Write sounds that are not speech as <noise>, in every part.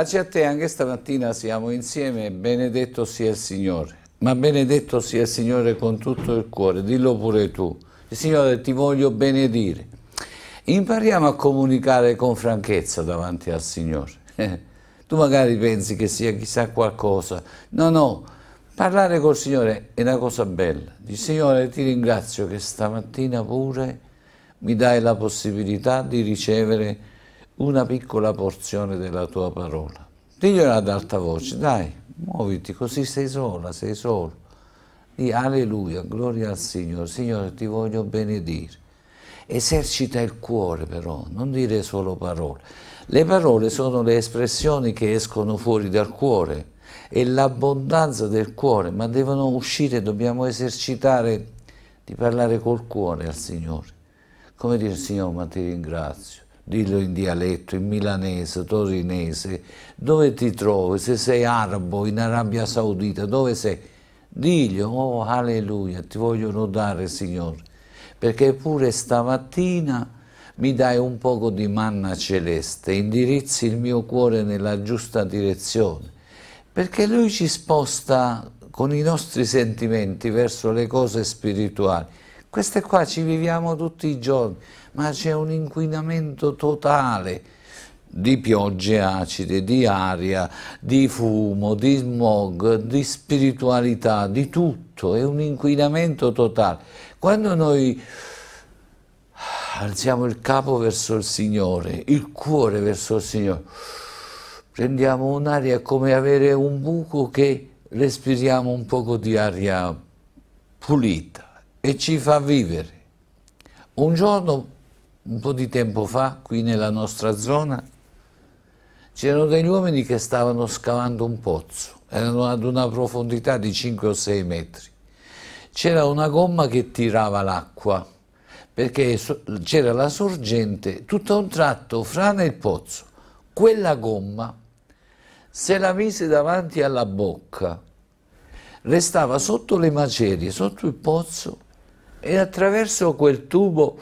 Pace a te, anche stamattina siamo insieme, benedetto sia il Signore, ma benedetto sia il Signore con tutto il cuore, dillo pure tu. Il Signore ti voglio benedire. Impariamo a comunicare con franchezza davanti al Signore. <laughs> tu magari pensi che sia chissà qualcosa, no, no, parlare col Signore è una cosa bella. Dici, Signore ti ringrazio che stamattina pure mi dai la possibilità di ricevere una piccola porzione della tua parola. Diglielo ad alta voce, dai, muoviti, così sei sola, sei solo. Di alleluia, gloria al Signore, Signore ti voglio benedire. Esercita il cuore però, non dire solo parole. Le parole sono le espressioni che escono fuori dal cuore, è l'abbondanza del cuore, ma devono uscire, dobbiamo esercitare di parlare col cuore al Signore. Come dire, Signore, ma ti ringrazio dillo in dialetto, in milanese, torinese, dove ti trovi, se sei arabo in Arabia Saudita, dove sei? Diglio, oh alleluia, ti voglio lodare Signore, perché pure stamattina mi dai un poco di manna celeste, indirizzi il mio cuore nella giusta direzione, perché Lui ci sposta con i nostri sentimenti verso le cose spirituali. Queste qua ci viviamo tutti i giorni ma c'è un inquinamento totale di piogge acide, di aria, di fumo, di smog, di spiritualità, di tutto, è un inquinamento totale. Quando noi alziamo il capo verso il Signore, il cuore verso il Signore, prendiamo un'aria come avere un buco che respiriamo un poco di aria pulita e ci fa vivere. Un giorno un po' di tempo fa, qui nella nostra zona, c'erano degli uomini che stavano scavando un pozzo, erano ad una profondità di 5 o 6 metri. C'era una gomma che tirava l'acqua, perché c'era la sorgente, tutto a un tratto frana il pozzo. Quella gomma se la mise davanti alla bocca, restava sotto le macerie, sotto il pozzo e attraverso quel tubo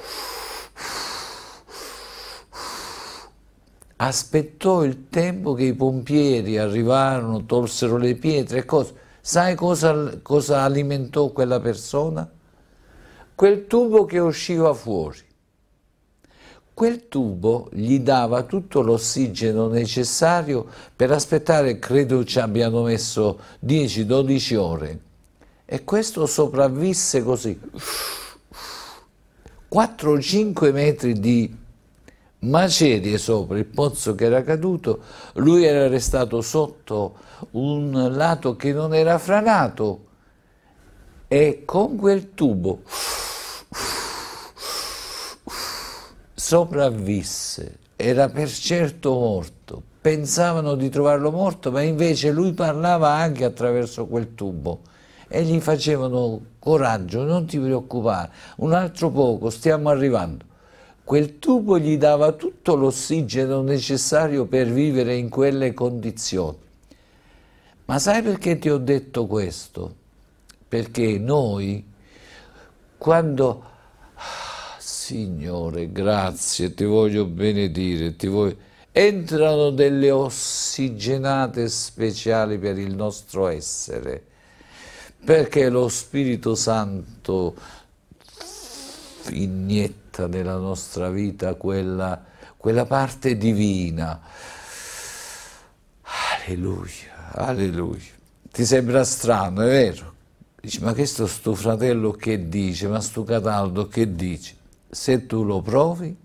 aspettò il tempo che i pompieri arrivarono, tolsero le pietre e cose. Sai cosa, cosa alimentò quella persona? Quel tubo che usciva fuori. Quel tubo gli dava tutto l'ossigeno necessario per aspettare, credo ci abbiano messo 10-12 ore. E questo sopravvisse così. 4-5 metri di macerie sopra il pozzo che era caduto, lui era restato sotto un lato che non era franato e con quel tubo sopravvisse, era per certo morto, pensavano di trovarlo morto, ma invece lui parlava anche attraverso quel tubo e gli facevano coraggio, non ti preoccupare, un altro poco, stiamo arrivando. Quel tubo gli dava tutto l'ossigeno necessario per vivere in quelle condizioni. Ma sai perché ti ho detto questo? Perché noi, quando... Ah, Signore, grazie, ti voglio benedire, ti voglio... Entrano delle ossigenate speciali per il nostro essere, perché lo Spirito Santo vignetta nella nostra vita quella, quella parte divina. Alleluia, alleluia. Ti sembra strano, è vero? Dici, ma questo sto fratello che dice, ma sto Cataldo che dice? Se tu lo provi,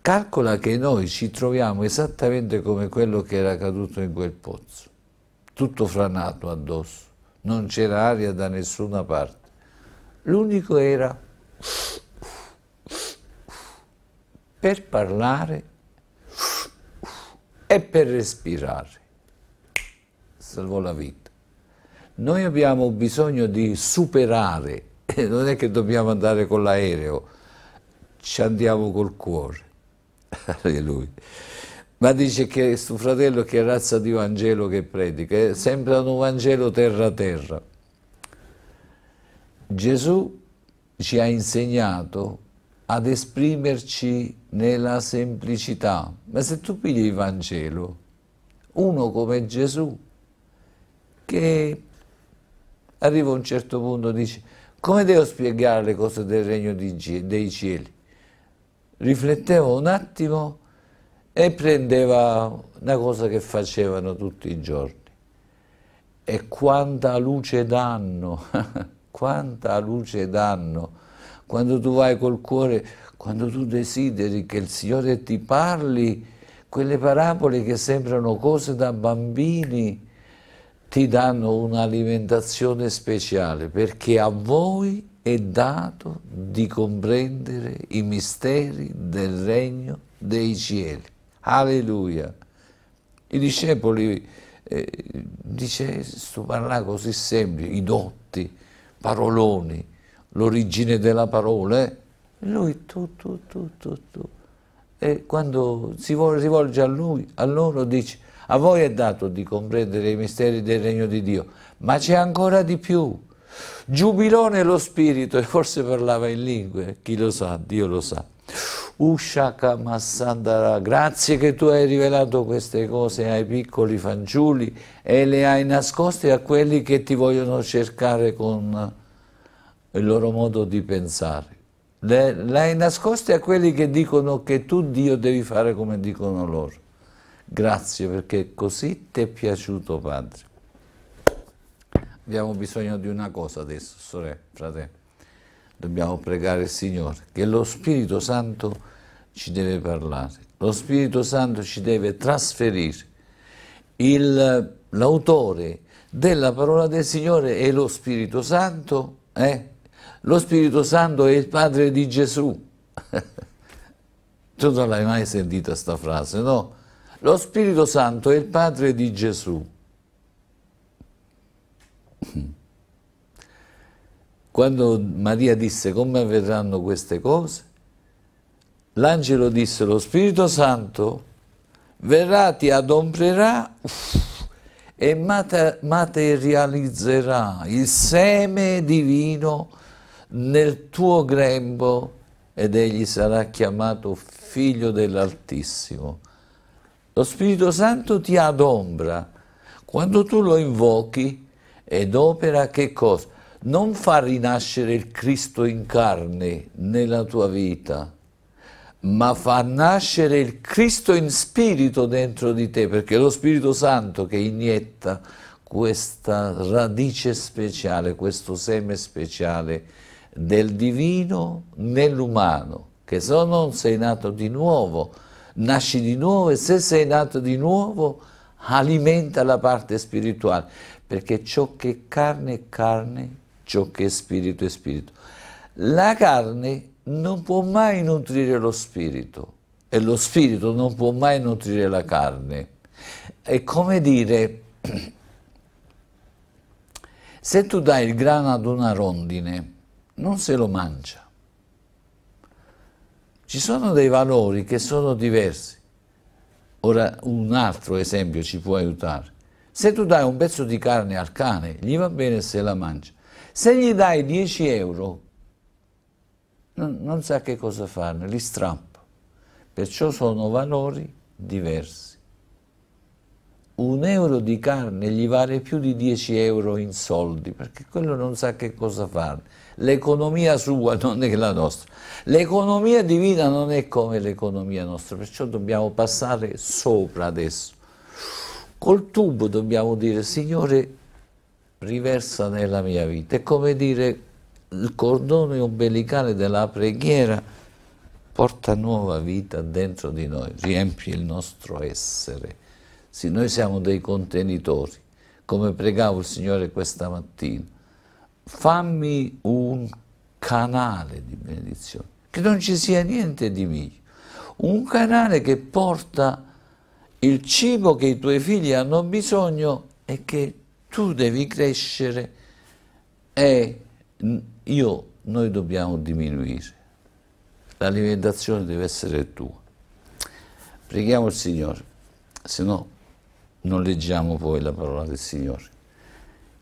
calcola che noi ci troviamo esattamente come quello che era caduto in quel pozzo, tutto franato addosso, non c'era aria da nessuna parte. L'unico era per parlare e per respirare. Salvò la vita. Noi abbiamo bisogno di superare, non è che dobbiamo andare con l'aereo, ci andiamo col cuore. <laughs> Alleluia. Ma dice che suo fratello che razza di Vangelo che predica, eh? sembra un Vangelo terra-terra. Gesù ci ha insegnato ad esprimerci nella semplicità. Ma se tu pigli il Vangelo, uno come Gesù, che arriva a un certo punto e dice come devo spiegare le cose del regno dei cieli? Rifletteva un attimo e prendeva una cosa che facevano tutti i giorni. E quanta luce danno! Quanta luce danno quando tu vai col cuore, quando tu desideri che il Signore ti parli, quelle parabole che sembrano cose da bambini ti danno un'alimentazione speciale perché a voi è dato di comprendere i misteri del regno dei cieli. Alleluia. I discepoli, eh, dice, sto parlando così semplice, i dotti, paroloni, l'origine della parola, eh? lui tu, tu, tu, tu, tu. E quando si rivolge a lui, a loro dice, a voi è dato di comprendere i misteri del regno di Dio, ma c'è ancora di più. Giubilò nello spirito, e forse parlava in lingue, chi lo sa, Dio lo sa. Ushaka Massandara, grazie che tu hai rivelato queste cose ai piccoli fanciulli e le hai nascoste a quelli che ti vogliono cercare con il loro modo di pensare. Le, le hai nascoste a quelli che dicono che tu Dio devi fare come dicono loro. Grazie perché così ti è piaciuto Padre. Abbiamo bisogno di una cosa adesso, sorelle, fratello. Dobbiamo pregare il Signore che lo Spirito Santo ci deve parlare, lo Spirito Santo ci deve trasferire. l'autore della parola del Signore è lo Spirito Santo, eh? lo Spirito Santo è il Padre di Gesù. <laughs> tu non l'hai mai sentita questa frase, no? Lo Spirito Santo è il Padre di Gesù. Quando Maria disse come avverranno queste cose, L'angelo disse, lo Spirito Santo verrà, ti adombrerà uff, e materializzerà il seme divino nel tuo grembo ed egli sarà chiamato figlio dell'Altissimo. Lo Spirito Santo ti adombra. Quando tu lo invochi ed opera che cosa? Non fa rinascere il Cristo in carne nella tua vita, ma fa nascere il Cristo in spirito dentro di te, perché è lo Spirito Santo che inietta questa radice speciale, questo seme speciale del divino nell'umano, che se non sei nato di nuovo, nasci di nuovo e se sei nato di nuovo alimenta la parte spirituale, perché ciò che è carne è carne, ciò che è spirito è spirito. La carne non può mai nutrire lo spirito e lo spirito non può mai nutrire la carne. È come dire, <clears throat> se tu dai il grano ad una rondine, non se lo mangia. Ci sono dei valori che sono diversi. Ora un altro esempio ci può aiutare. Se tu dai un pezzo di carne al cane, gli va bene se la mangia. Se gli dai 10 euro non, non sa che cosa farne, li strampa. Perciò sono valori diversi. Un euro di carne gli vale più di 10 euro in soldi, perché quello non sa che cosa farne. L'economia sua <laughs> non è la nostra. L'economia divina non è come l'economia nostra, perciò dobbiamo passare sopra adesso. Col tubo dobbiamo dire, Signore, riversa nella mia vita. È come dire, il cordone ombelicale della preghiera porta nuova vita dentro di noi, riempie il nostro essere. Se noi siamo dei contenitori, come pregavo il Signore questa mattina, fammi un canale di benedizione, che non ci sia niente di mio, un canale che porta il cibo che i tuoi figli hanno bisogno e che tu devi crescere e io, noi dobbiamo diminuire. L'alimentazione deve essere tua. Preghiamo il Signore, se no non leggiamo poi la parola del Signore.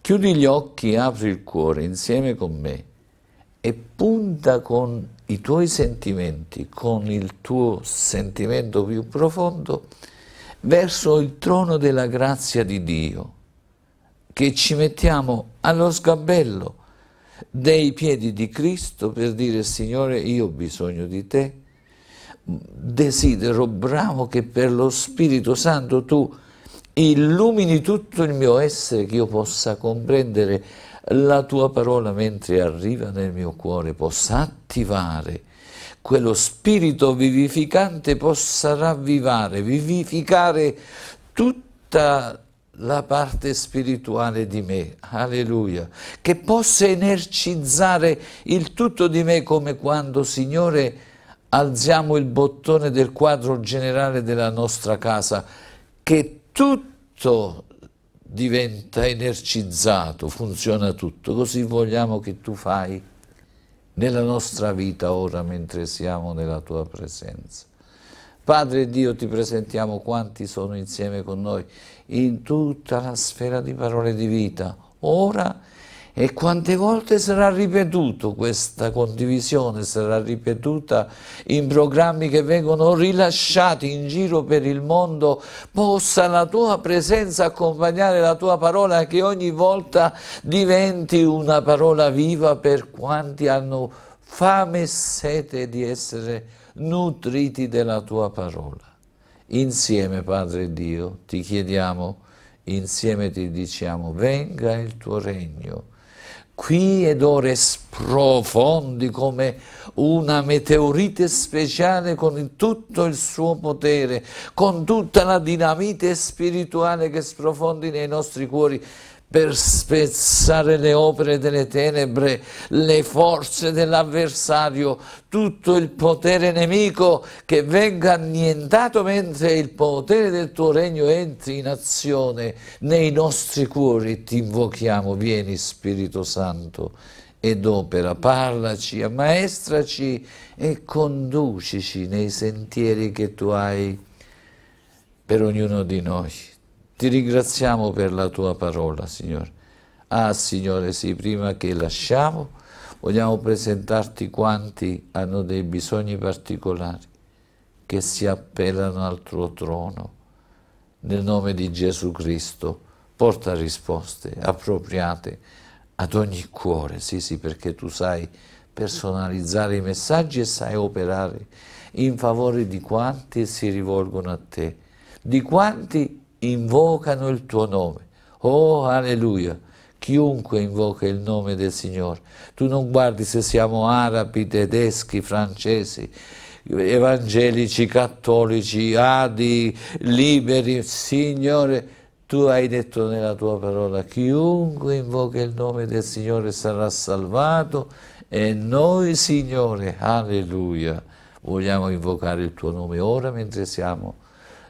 Chiudi gli occhi, apri il cuore insieme con me e punta con i tuoi sentimenti, con il tuo sentimento più profondo, verso il trono della grazia di Dio, che ci mettiamo allo sgabello dei piedi di Cristo per dire Signore io ho bisogno di te, desidero, bravo che per lo Spirito Santo tu illumini tutto il mio essere che io possa comprendere la tua parola mentre arriva nel mio cuore, possa attivare quello spirito vivificante, possa ravvivare, vivificare tutta la la parte spirituale di me, alleluia, che possa energizzare il tutto di me come quando, Signore, alziamo il bottone del quadro generale della nostra casa, che tutto diventa energizzato, funziona tutto, così vogliamo che tu fai nella nostra vita ora mentre siamo nella tua presenza. Padre Dio, ti presentiamo quanti sono insieme con noi in tutta la sfera di parole di vita, ora e quante volte sarà ripetuto questa condivisione, sarà ripetuta in programmi che vengono rilasciati in giro per il mondo, possa la tua presenza accompagnare la tua parola che ogni volta diventi una parola viva per quanti hanno fame e sete di essere nutriti della tua parola. Insieme, Padre Dio, ti chiediamo, insieme ti diciamo, venga il tuo regno. Qui ed ora sprofondi come una meteorite speciale con tutto il suo potere, con tutta la dinamite spirituale che sprofondi nei nostri cuori per spezzare le opere delle tenebre, le forze dell'avversario, tutto il potere nemico che venga annientato mentre il potere del tuo regno entri in azione nei nostri cuori. Ti invochiamo, vieni Spirito Santo ed opera, parlaci, ammaestraci e conducici nei sentieri che tu hai per ognuno di noi. Ti ringraziamo per la tua parola, Signore. Ah, Signore, sì, prima che lasciamo, vogliamo presentarti quanti hanno dei bisogni particolari che si appellano al tuo trono. Nel nome di Gesù Cristo, porta risposte appropriate ad ogni cuore, sì, sì, perché tu sai personalizzare i messaggi e sai operare in favore di quanti si rivolgono a te, di quanti invocano il tuo nome. Oh, alleluia! Chiunque invoca il nome del Signore. Tu non guardi se siamo arabi, tedeschi, francesi, evangelici, cattolici, adi, liberi. Signore, tu hai detto nella tua parola, chiunque invoca il nome del Signore sarà salvato e noi, Signore, alleluia, vogliamo invocare il tuo nome ora mentre siamo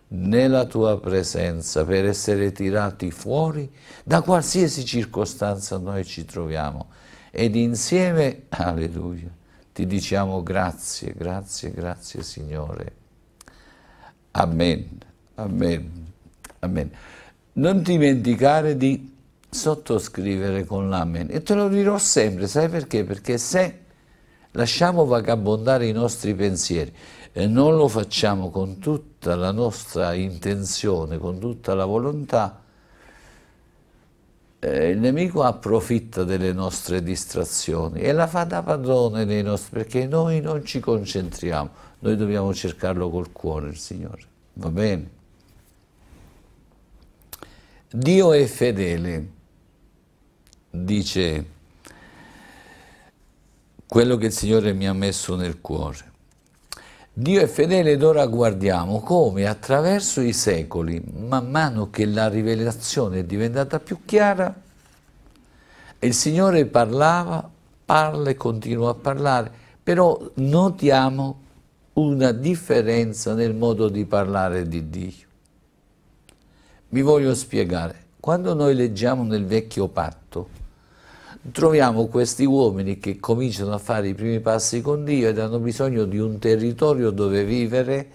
nella tua presenza per essere tirati fuori da qualsiasi circostanza noi ci troviamo ed insieme, <laughs> alleluia, ti diciamo grazie, grazie, grazie Signore. Amen, amen, amen. Non dimenticare di sottoscrivere con l'amen e te lo dirò sempre, sai perché? Perché se lasciamo vagabondare i nostri pensieri, e non lo facciamo con tutta la nostra intenzione, con tutta la volontà, eh, il nemico approfitta delle nostre distrazioni e la fa da padrone dei nostri, perché noi non ci concentriamo, noi dobbiamo cercarlo col cuore, il Signore, va bene? Dio è fedele, dice quello che il Signore mi ha messo nel cuore. Dio è fedele ed ora guardiamo come attraverso i secoli, man mano che la rivelazione è diventata più chiara, il Signore parlava, parla e continua a parlare, però notiamo una differenza nel modo di parlare di Dio. Vi voglio spiegare, quando noi leggiamo nel vecchio patto, troviamo questi uomini che cominciano a fare i primi passi con Dio ed hanno bisogno di un territorio dove vivere,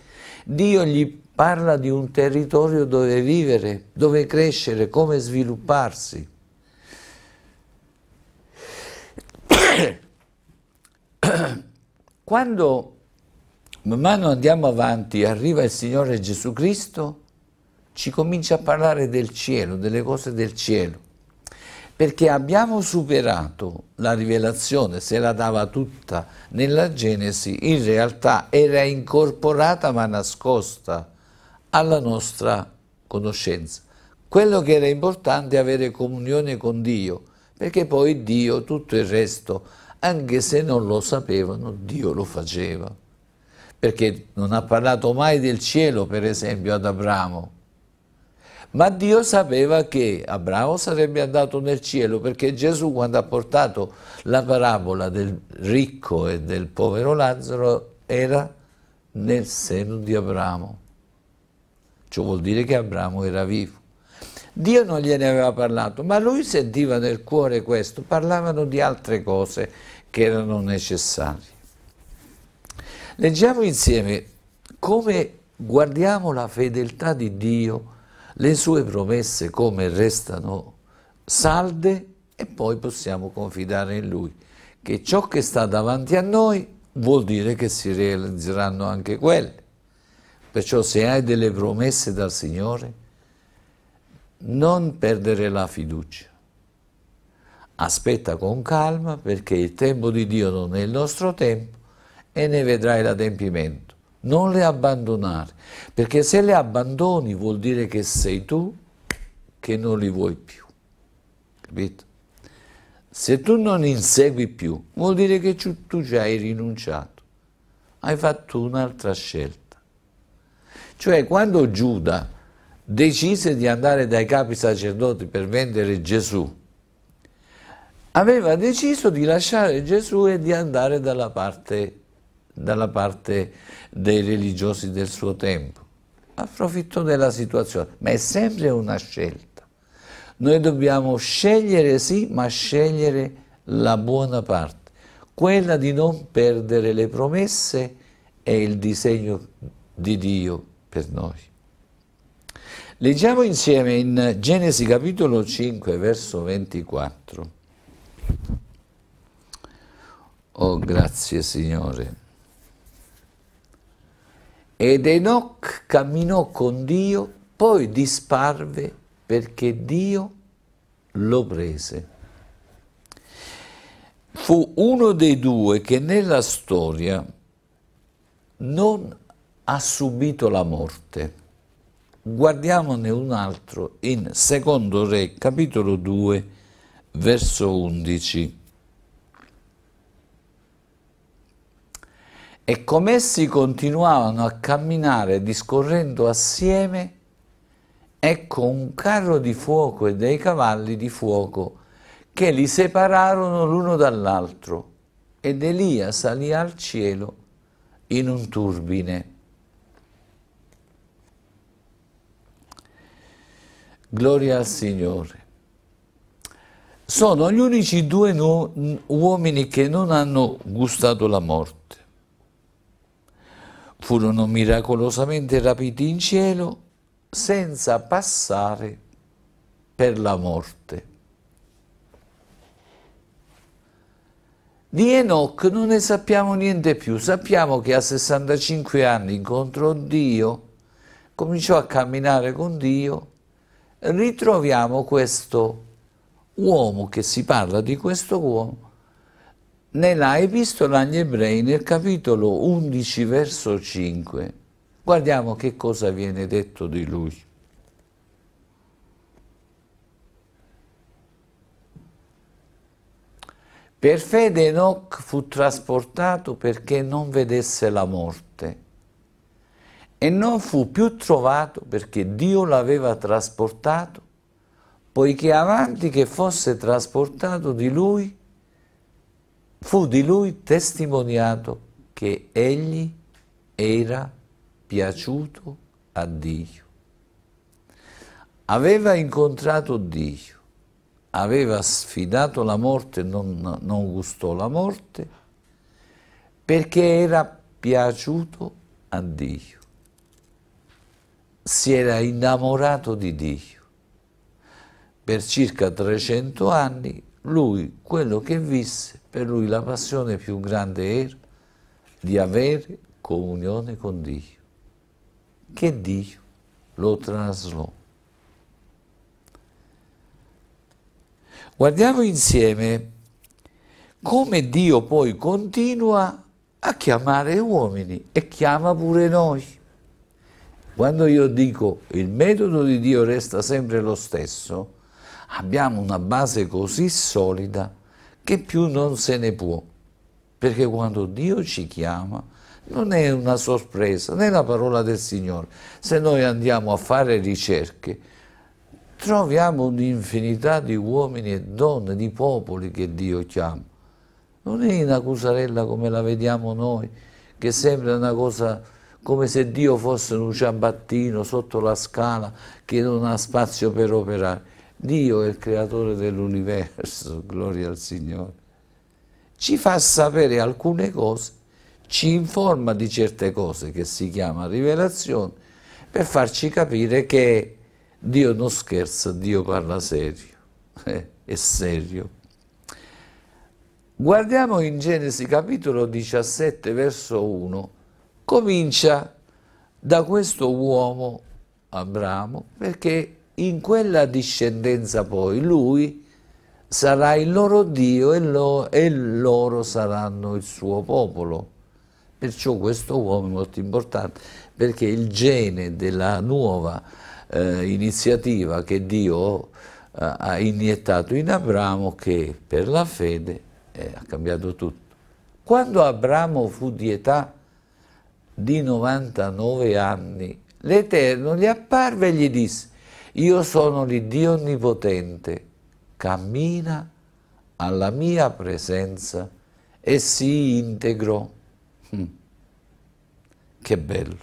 Dio gli parla di un territorio dove vivere, dove crescere, come svilupparsi. <coughs> Quando man mano andiamo avanti, arriva il Signore Gesù Cristo, ci comincia a parlare del cielo, delle cose del cielo perché abbiamo superato la rivelazione, se la dava tutta nella Genesi, in realtà era incorporata ma nascosta alla nostra conoscenza. Quello che era importante è avere comunione con Dio, perché poi Dio tutto il resto, anche se non lo sapevano, Dio lo faceva. Perché non ha parlato mai del cielo, per esempio, ad Abramo, ma Dio sapeva che Abramo sarebbe andato nel cielo perché Gesù quando ha portato la parabola del ricco e del povero Lazzaro era nel seno di Abramo. Ciò vuol dire che Abramo era vivo. Dio non gliene aveva parlato, ma lui sentiva nel cuore questo, parlavano di altre cose che erano necessarie. Leggiamo insieme come guardiamo la fedeltà di Dio le sue promesse come restano salde e poi possiamo confidare in lui che ciò che sta davanti a noi vuol dire che si realizzeranno anche quelle. Perciò se hai delle promesse dal Signore, non perdere la fiducia. Aspetta con calma perché il tempo di Dio non è il nostro tempo e ne vedrai l'adempimento non le abbandonare, perché se le abbandoni vuol dire che sei tu che non li vuoi più, capito? Se tu non insegui più, vuol dire che tu già hai rinunciato, hai fatto un'altra scelta. Cioè quando Giuda decise di andare dai capi sacerdoti per vendere Gesù, aveva deciso di lasciare Gesù e di andare dalla parte dalla parte dei religiosi del suo tempo. Approfittò della situazione, ma è sempre una scelta. Noi dobbiamo scegliere sì, ma scegliere la buona parte, quella di non perdere le promesse e il disegno di Dio per noi. Leggiamo insieme in Genesi capitolo 5 verso 24. Oh, grazie Signore. Ed Enoch camminò con Dio, poi disparve perché Dio lo prese. Fu uno dei due che nella storia non ha subito la morte. Guardiamone un altro in Secondo Re, capitolo 2, verso 11. e come essi continuavano a camminare discorrendo assieme, ecco un carro di fuoco e dei cavalli di fuoco che li separarono l'uno dall'altro ed Elia salì al cielo in un turbine. Gloria al Signore. Sono gli unici due uomini che non hanno gustato la morte furono miracolosamente rapiti in cielo senza passare per la morte. Di Enoch non ne sappiamo niente più, sappiamo che a 65 anni incontrò Dio, cominciò a camminare con Dio, ritroviamo questo uomo che si parla di questo uomo nella Epistola agli Ebrei, nel capitolo 11, verso 5, guardiamo che cosa viene detto di lui. Per fede Enoch fu trasportato perché non vedesse la morte e non fu più trovato perché Dio l'aveva trasportato, poiché avanti che fosse trasportato di lui, fu di lui testimoniato che egli era piaciuto a Dio. Aveva incontrato Dio, aveva sfidato la morte, non, non gustò la morte, perché era piaciuto a Dio. Si era innamorato di Dio. Per circa 300 anni lui quello che visse, per lui la passione più grande era di avere comunione con Dio, che Dio lo traslò. Guardiamo insieme come Dio poi continua a chiamare uomini e chiama pure noi. Quando io dico il metodo di Dio resta sempre lo stesso, abbiamo una base così solida che più non se ne può, perché quando Dio ci chiama non è una sorpresa, né la parola del Signore. Se noi andiamo a fare ricerche, troviamo un'infinità di uomini e donne, di popoli che Dio chiama. Non è una cusarella come la vediamo noi, che sembra una cosa come se Dio fosse un ciabattino sotto la scala che non ha spazio per operare. Dio è il creatore dell'universo, <laughs> gloria al Signore, ci fa sapere alcune cose, ci informa di certe cose che si chiama rivelazione, per farci capire che Dio non scherza, Dio parla serio, <laughs> eh, è serio. Guardiamo in Genesi capitolo 17 verso 1, comincia da questo uomo Abramo perché in quella discendenza poi lui sarà il loro Dio e, lo, e loro saranno il suo popolo. Perciò questo uomo è molto importante, perché il gene della nuova eh, iniziativa che Dio eh, ha iniettato in Abramo, che per la fede eh, ha cambiato tutto. Quando Abramo fu di età di 99 anni, l'Eterno gli apparve e gli disse, io sono l'Iddio Onnipotente, cammina alla mia presenza e si integro. Mm. Che bello,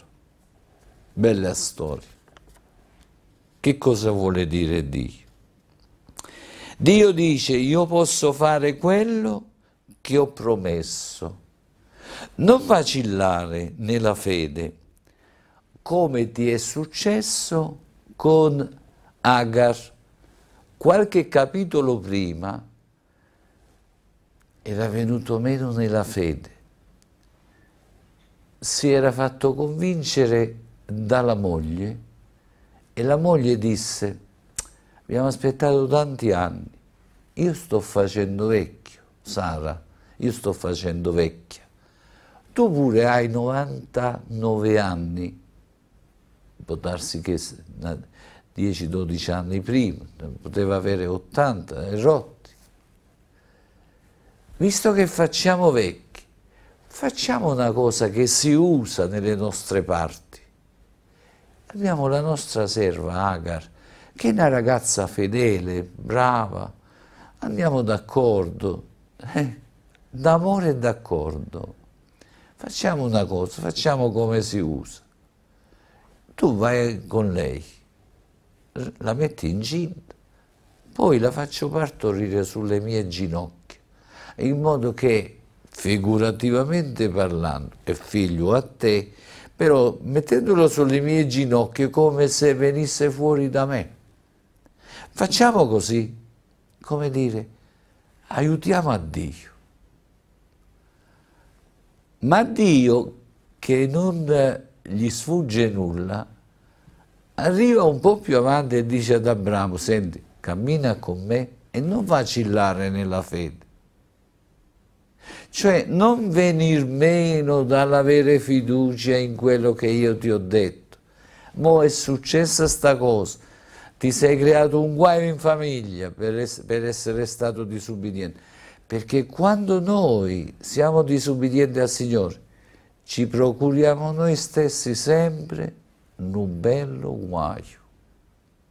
bella storia. Che cosa vuole dire Dio? Dio dice io posso fare quello che ho promesso. Non vacillare nella fede, come ti è successo con Agar, qualche capitolo prima, era venuto meno nella fede, si era fatto convincere dalla moglie e la moglie disse, abbiamo aspettato tanti anni, io sto facendo vecchio, Sara, io sto facendo vecchia, tu pure hai 99 anni, può darsi che 10-12 anni prima, poteva avere 80, è rotti. Visto che facciamo vecchi, facciamo una cosa che si usa nelle nostre parti. Abbiamo la nostra serva Agar, che è una ragazza fedele, brava, andiamo d'accordo, eh, d'amore e d'accordo. Facciamo una cosa, facciamo come si usa. Tu vai con lei la metto incinta, poi la faccio partorire sulle mie ginocchia, in modo che, figurativamente parlando, è figlio a te, però mettendolo sulle mie ginocchia come se venisse fuori da me. Facciamo così, come dire, aiutiamo a Dio. Ma Dio, che non gli sfugge nulla, Arriva un po' più avanti e dice ad Abramo, senti, cammina con me e non vacillare nella fede. Cioè non venir meno dall'avere fiducia in quello che io ti ho detto. Mo è successa sta cosa, ti sei creato un guaio in famiglia per, es per essere stato disubbidiente. Perché quando noi siamo disubbidienti al Signore, ci procuriamo noi stessi sempre un bello guaio,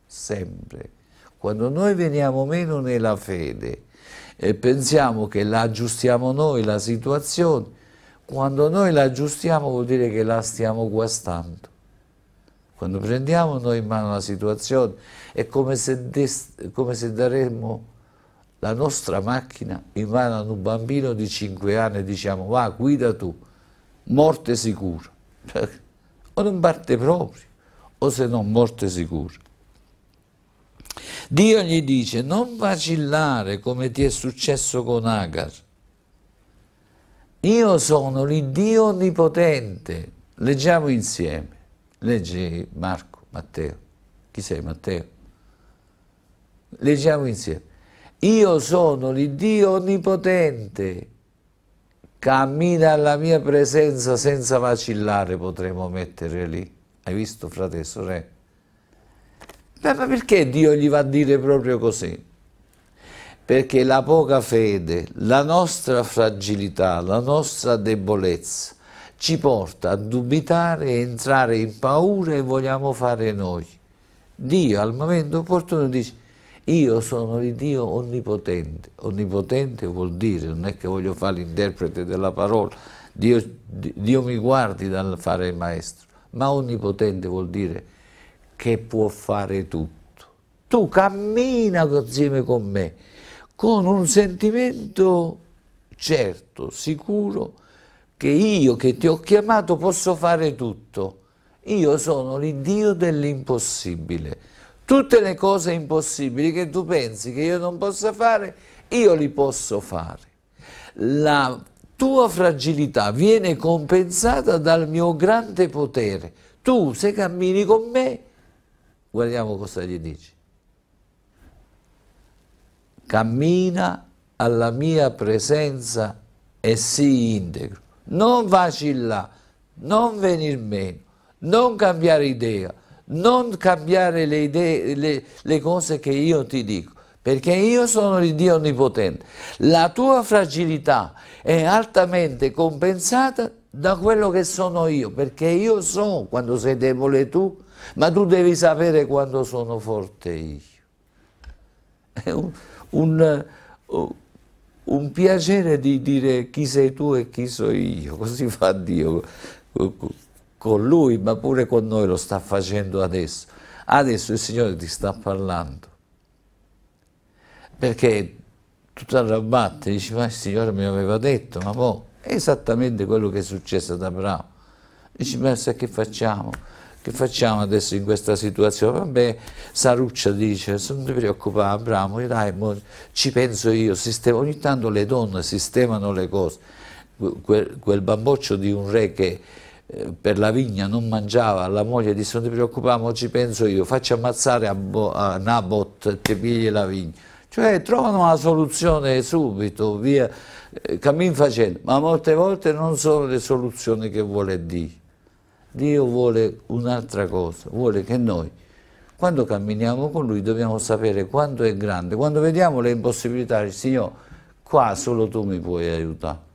sempre. Quando noi veniamo meno nella fede e pensiamo che la aggiustiamo noi la situazione, quando noi la aggiustiamo vuol dire che la stiamo guastando. Quando prendiamo noi in mano la situazione è come se, come se daremmo la nostra macchina in mano ad un bambino di 5 anni e diciamo va guida tu, morte sicura. <laughs> o non parte proprio, o se non morte sicura. Dio gli dice non vacillare come ti è successo con Agar. Io sono l'Iddio onnipotente. Leggiamo insieme. Leggi Marco, Matteo. Chi sei Matteo? Leggiamo insieme. Io sono l'Iddio onnipotente Cammina alla mia presenza senza vacillare, potremmo mettere lì. Hai visto, fratello e sorella? Ma perché Dio gli va a dire proprio così? Perché la poca fede, la nostra fragilità, la nostra debolezza ci porta a dubitare, a entrare in paura e vogliamo fare noi. Dio al momento opportuno dice io sono il Dio onnipotente. Onnipotente vuol dire, non è che voglio fare l'interprete della parola, Dio, Dio mi guardi dal fare il maestro, ma onnipotente vuol dire che può fare tutto. Tu cammina insieme con me, con un sentimento certo, sicuro, che io che ti ho chiamato posso fare tutto. Io sono il Dio dell'impossibile tutte le cose impossibili che tu pensi che io non possa fare, io li posso fare. La tua fragilità viene compensata dal mio grande potere. Tu, se cammini con me, guardiamo cosa gli dici. Cammina alla mia presenza e sii integro. Non vacilla, non venir meno, non cambiare idea, non cambiare le idee, le, le cose che io ti dico, perché io sono il Dio Onnipotente. La tua fragilità è altamente compensata da quello che sono io, perché io so quando sei debole tu, ma tu devi sapere quando sono forte io. È un, un, uh, un piacere di dire chi sei tu e chi sono io, così fa Dio con lui, ma pure con noi lo sta facendo adesso. Adesso il Signore ti sta parlando. Perché tu ti arrabbatte, dici, ma il Signore mi aveva detto, ma boh, è esattamente quello che è successo ad Abramo. Dici, ma sai che facciamo? Che facciamo adesso in questa situazione? Vabbè, Saruccia dice, non ti preoccupare Abramo, dai, ci penso io, Sistema, ogni tanto le donne sistemano le cose. Quel, quel bamboccio di un re che eh, per la vigna non mangiava, la moglie disse non ti preoccupiamo, oggi penso io, facci ammazzare a, Bo, a Nabot e ti pigli la vigna. Cioè trovano una soluzione subito, via, eh, cammin facendo, ma molte volte non sono le soluzioni che vuole Dio. Dio vuole un'altra cosa, vuole che noi, quando camminiamo con Lui, dobbiamo sapere quanto è grande, quando vediamo le impossibilità, il Signore, qua solo tu mi puoi aiutare.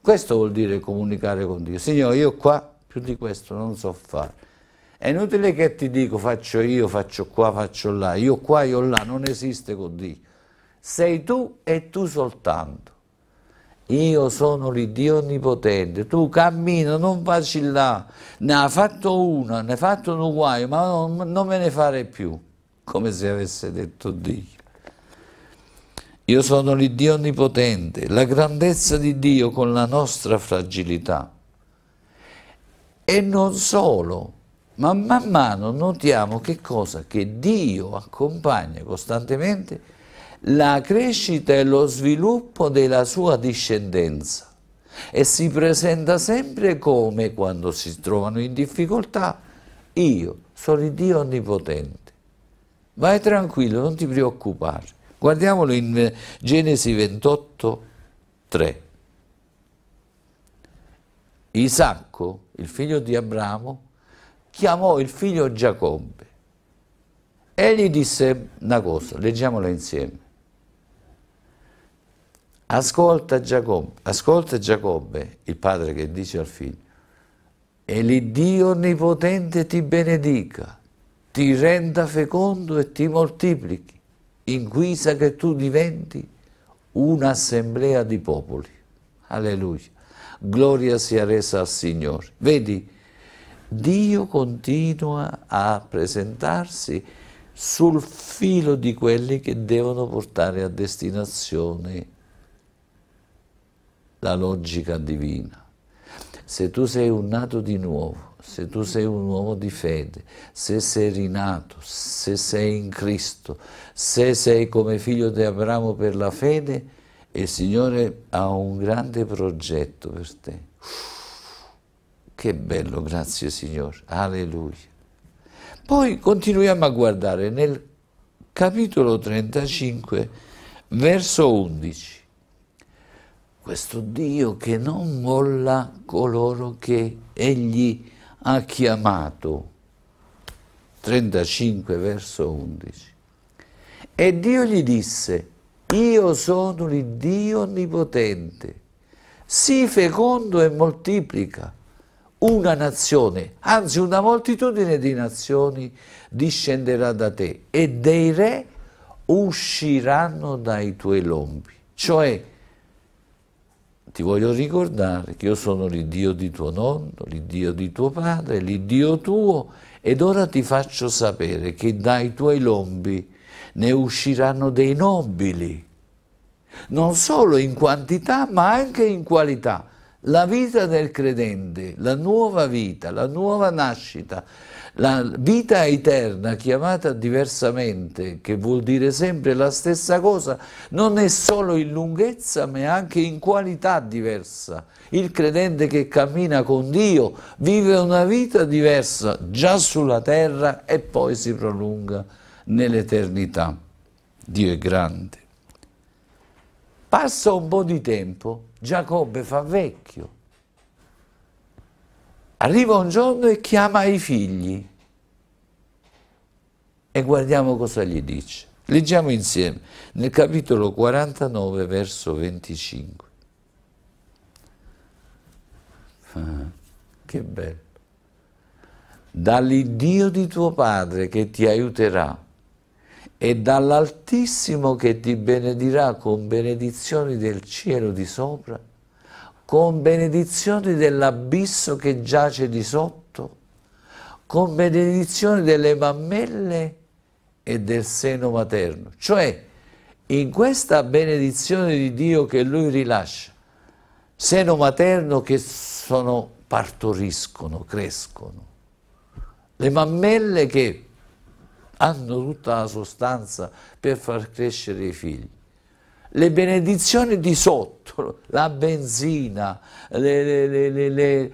Questo vuol dire comunicare con Dio. Signore, io qua più di questo non so fare. È inutile che ti dico faccio io, faccio qua, faccio là, io qua, io là, non esiste con Dio. Sei tu e tu soltanto. Io sono l'Iddio Onnipotente, tu cammina, non là. ne ha fatto una, ne ha fatto un uguaio, ma non, non me ne fare più, come se avesse detto Dio. Io sono l'Iddio Onnipotente, la grandezza di Dio con la nostra fragilità. E non solo, ma man mano notiamo che cosa? Che Dio accompagna costantemente la crescita e lo sviluppo della sua discendenza e si presenta sempre come, quando si trovano in difficoltà, io sono il Dio Onnipotente. Vai tranquillo, non ti preoccupare. Guardiamolo in Genesi 28, 3. Isacco il figlio di Abramo, chiamò il figlio Giacobbe e gli disse una cosa, leggiamola insieme. Ascolta Giacobbe, ascolta Giacobbe, il padre che dice al figlio, e l'Iddio Onnipotente ti benedica, ti renda fecondo e ti moltiplichi, in guisa che tu diventi un'assemblea di popoli. Alleluia gloria sia resa al Signore. Vedi, Dio continua a presentarsi sul filo di quelli che devono portare a destinazione la logica divina. Se tu sei un nato di nuovo, se tu sei un uomo di fede, se sei rinato, se sei in Cristo, se sei come figlio di Abramo per la fede, il Signore ha un grande progetto per te. Che bello, grazie Signore, alleluia. Poi continuiamo a guardare nel capitolo 35, verso 11. Questo Dio che non molla coloro che Egli ha chiamato. 35, verso 11. E Dio gli disse, io sono l'Iddio Onnipotente. si fecondo e moltiplica una nazione, anzi una moltitudine di nazioni discenderà da te e dei re usciranno dai tuoi lombi. Cioè, ti voglio ricordare che io sono l'Iddio di tuo nonno, l'Iddio di tuo padre, l'Iddio tuo, ed ora ti faccio sapere che dai tuoi lombi ne usciranno dei nobili, non solo in quantità ma anche in qualità. La vita del credente, la nuova vita, la nuova nascita, la vita eterna chiamata diversamente, che vuol dire sempre la stessa cosa, non è solo in lunghezza ma anche in qualità diversa. Il credente che cammina con Dio vive una vita diversa già sulla terra e poi si prolunga nell'eternità. Dio è grande. Passa un po' di tempo, Giacobbe fa vecchio. Arriva un giorno e chiama i figli. E guardiamo cosa gli dice. Leggiamo insieme nel capitolo 49, verso 25. Ah, che bello. Dall'Iddio di tuo padre che ti aiuterà e dall'Altissimo che ti benedirà con benedizioni del cielo di sopra, con benedizioni dell'abisso che giace di sotto, con benedizioni delle mammelle e del seno materno. Cioè, in questa benedizione di Dio che Lui rilascia, seno materno che sono, partoriscono, crescono, le mammelle che hanno tutta la sostanza per far crescere i figli. Le benedizioni di sotto, la benzina, le, le, le,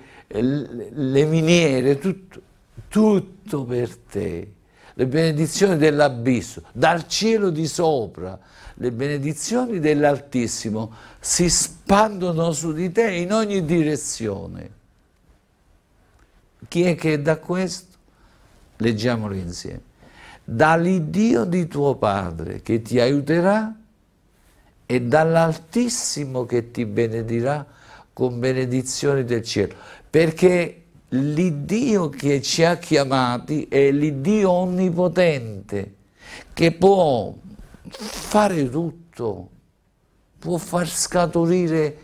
le miniere, tutto, tutto per te le benedizioni dell'abisso, dal cielo di sopra, le benedizioni dell'Altissimo si spandono su di te in ogni direzione. Chi è che è da questo? Leggiamolo insieme dall'Iddio di tuo Padre che ti aiuterà e dall'Altissimo che ti benedirà con benedizioni del cielo. Perché l'Iddio che ci ha chiamati è l'Iddio onnipotente che può fare tutto, può far scaturire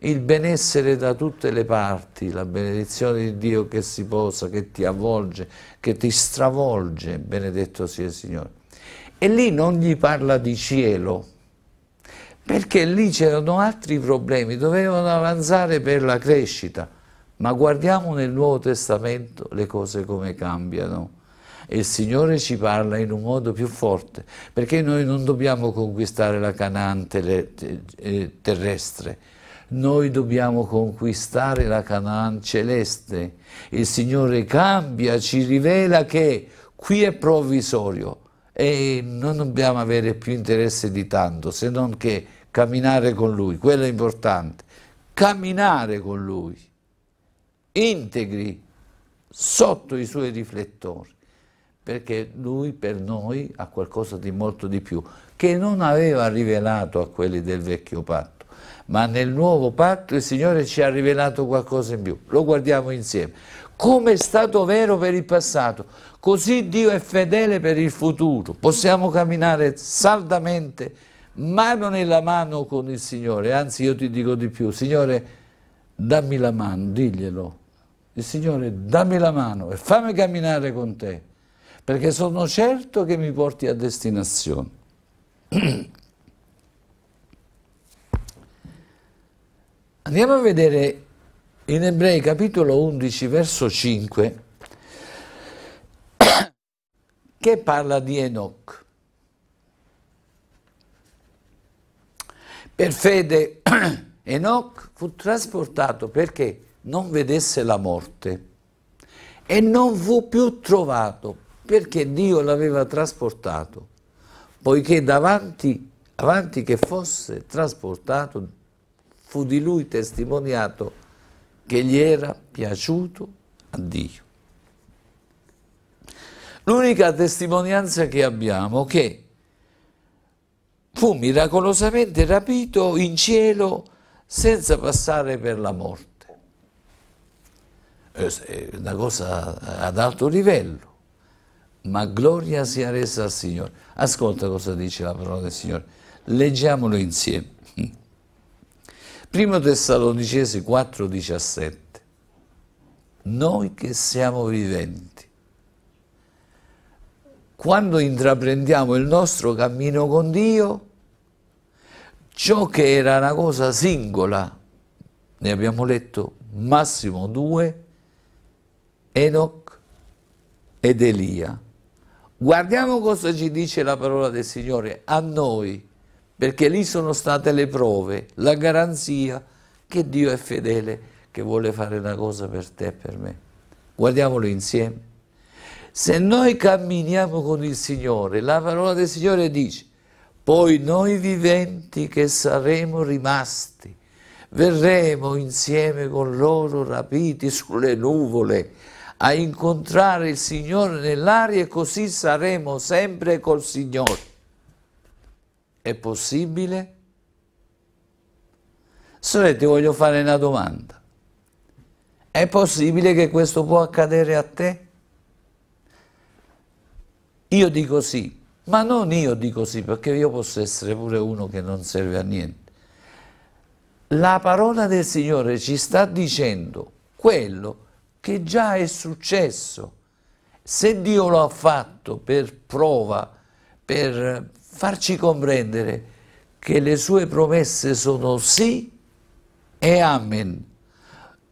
il benessere da tutte le parti, la benedizione di Dio che si posa, che ti avvolge, che ti stravolge, benedetto sia il Signore. E lì non gli parla di cielo, perché lì c'erano altri problemi, dovevano avanzare per la crescita. Ma guardiamo nel Nuovo Testamento le cose come cambiano. E il Signore ci parla in un modo più forte, perché noi non dobbiamo conquistare la canante eh, terrestre, noi dobbiamo conquistare la Canaan celeste. Il Signore cambia, ci rivela che qui è provvisorio e non dobbiamo avere più interesse di tanto se non che camminare con Lui, quello è importante, camminare con Lui, integri sotto i suoi riflettori, perché Lui per noi ha qualcosa di molto di più, che non aveva rivelato a quelli del vecchio patto ma nel nuovo patto il Signore ci ha rivelato qualcosa in più. Lo guardiamo insieme. Come è stato vero per il passato, così Dio è fedele per il futuro. Possiamo camminare saldamente, mano nella mano con il Signore. Anzi, io ti dico di più, Signore, dammi la mano, diglielo. Il Signore, dammi la mano e fammi camminare con te, perché sono certo che mi porti a destinazione. <clears throat> Andiamo a vedere in Ebrei capitolo 11 verso 5 <coughs> che parla di Enoch. Per fede <coughs> Enoch fu trasportato perché non vedesse la morte e non fu più trovato perché Dio l'aveva trasportato, poiché davanti, avanti che fosse trasportato fu di lui testimoniato che gli era piaciuto a Dio. L'unica testimonianza che abbiamo è che fu miracolosamente rapito in cielo senza passare per la morte. Eh, è una cosa ad alto livello, ma gloria sia resa al Signore. Ascolta cosa dice la parola del Signore, leggiamolo insieme. Primo Tessalonicesi 4,17 Noi che siamo viventi, quando intraprendiamo il nostro cammino con Dio, ciò che era una cosa singola, ne abbiamo letto massimo due, Enoch ed Elia. Guardiamo cosa ci dice la parola del Signore a noi perché lì sono state le prove, la garanzia che Dio è fedele, che vuole fare una cosa per te e per me. Guardiamolo insieme. Se noi camminiamo con il Signore, la parola del Signore dice, poi noi viventi che saremo rimasti, verremo insieme con loro rapiti sulle nuvole a incontrare il Signore nell'aria e così saremo sempre col Signore. È possibile? Sorelle, ti voglio fare una domanda. È possibile che questo può accadere a te? Io dico sì, ma non io dico sì, perché io posso essere pure uno che non serve a niente. La parola del Signore ci sta dicendo quello che già è successo. Se Dio lo ha fatto per prova, per farci comprendere che le sue promesse sono sì e amen.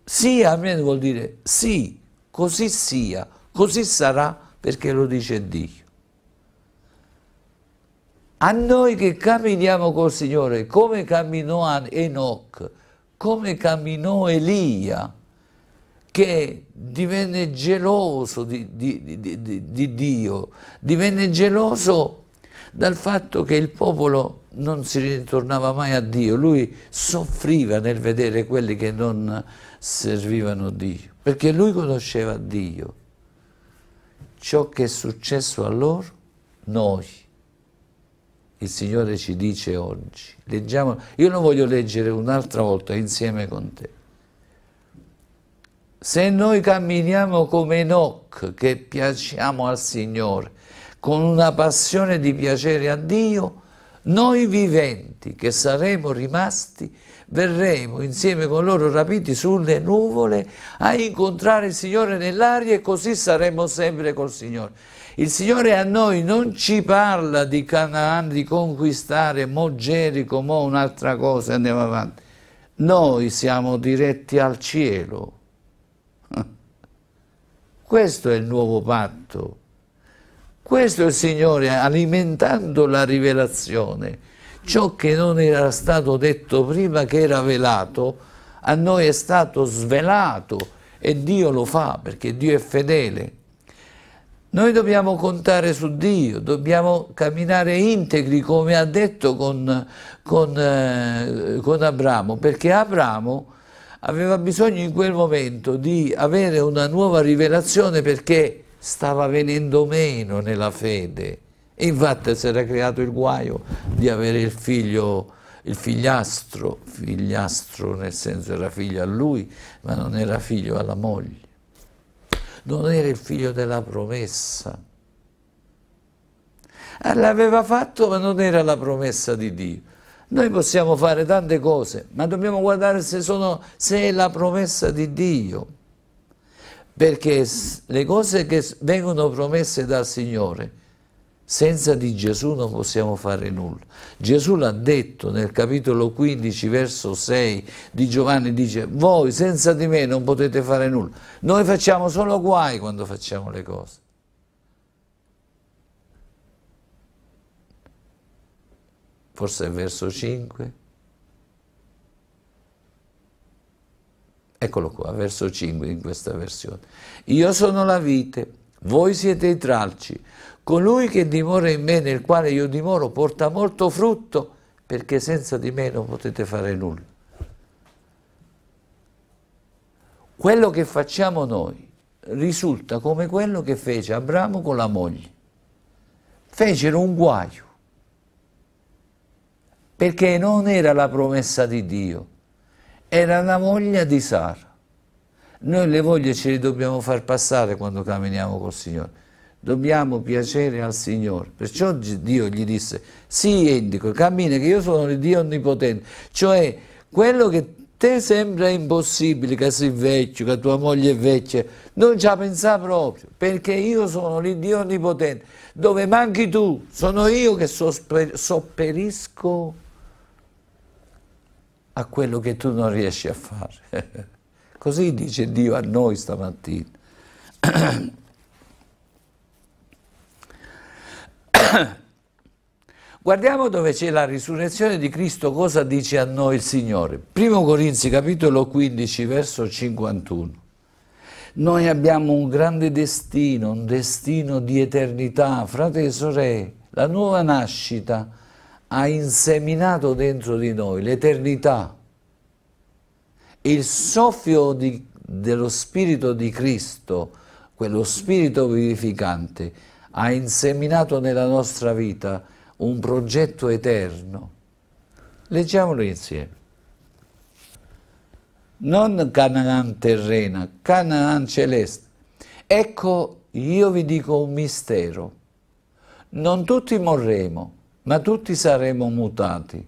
Sì, amen vuol dire sì, così sia, così sarà perché lo dice Dio. A noi che camminiamo col Signore, come camminò Enoch, come camminò Elia, che divenne geloso di, di, di, di Dio, divenne geloso dal fatto che il popolo non si ritornava mai a Dio, lui soffriva nel vedere quelli che non servivano Dio, perché lui conosceva Dio. Ciò che è successo a loro, noi, il Signore ci dice oggi. Leggiamo, io lo voglio leggere un'altra volta insieme con te. Se noi camminiamo come Enoch, che piacciamo al Signore, con una passione di piacere a Dio, noi viventi che saremo rimasti verremo insieme con loro rapiti sulle nuvole a incontrare il Signore nell'aria e così saremo sempre col Signore. Il Signore a noi non ci parla di Canaan, di conquistare mo Gerico, mo un'altra cosa, andiamo avanti. Noi siamo diretti al cielo. <laughs> Questo è il nuovo patto questo è il Signore alimentando la rivelazione. Ciò che non era stato detto prima, che era velato, a noi è stato svelato e Dio lo fa perché Dio è fedele. Noi dobbiamo contare su Dio, dobbiamo camminare integri come ha detto con, con, eh, con Abramo, perché Abramo aveva bisogno in quel momento di avere una nuova rivelazione perché stava venendo meno nella fede. infatti si era creato il guaio di avere il figlio, il figliastro, figliastro nel senso era figlio a lui, ma non era figlio alla moglie. Non era il figlio della promessa. Eh, l'aveva fatto ma non era la promessa di Dio. Noi possiamo fare tante cose, ma dobbiamo guardare se, sono, se è la promessa di Dio perché le cose che vengono promesse dal Signore senza di Gesù non possiamo fare nulla. Gesù l'ha detto nel capitolo 15, verso 6 di Giovanni, dice, voi senza di me non potete fare nulla. Noi facciamo solo guai quando facciamo le cose. Forse è verso 5. Eccolo qua, verso 5 in questa versione. Io sono la vite, voi siete i tralci. Colui che dimora in me, nel quale io dimoro, porta molto frutto, perché senza di me non potete fare nulla. Quello che facciamo noi risulta come quello che fece Abramo con la moglie. Fecero un guaio, perché non era la promessa di Dio era la moglie di Sara. Noi le voglie ce le dobbiamo far passare quando camminiamo col Signore. Dobbiamo piacere al Signore. Perciò Dio gli disse, sì, indico, cammina che io sono il Dio onnipotente. Cioè, quello che te sembra impossibile che sei vecchio, che tua moglie è vecchia, non ci ha pensato proprio, perché io sono il Dio onnipotente, dove manchi tu, sono io che sopperisco a quello che tu non riesci a fare. <laughs> Così dice Dio a noi stamattina. <coughs> Guardiamo dove c'è la risurrezione di Cristo, cosa dice a noi il Signore. Primo Corinzi capitolo 15 verso 51. Noi abbiamo un grande destino, un destino di eternità, frate e sorelle, la nuova nascita ha inseminato dentro di noi l'eternità. Il soffio di, dello Spirito di Cristo, quello Spirito vivificante, ha inseminato nella nostra vita un progetto eterno. Leggiamolo insieme. Non Canaan terrena, Canaan celeste. Ecco, io vi dico un mistero. Non tutti morremo ma tutti saremo mutati.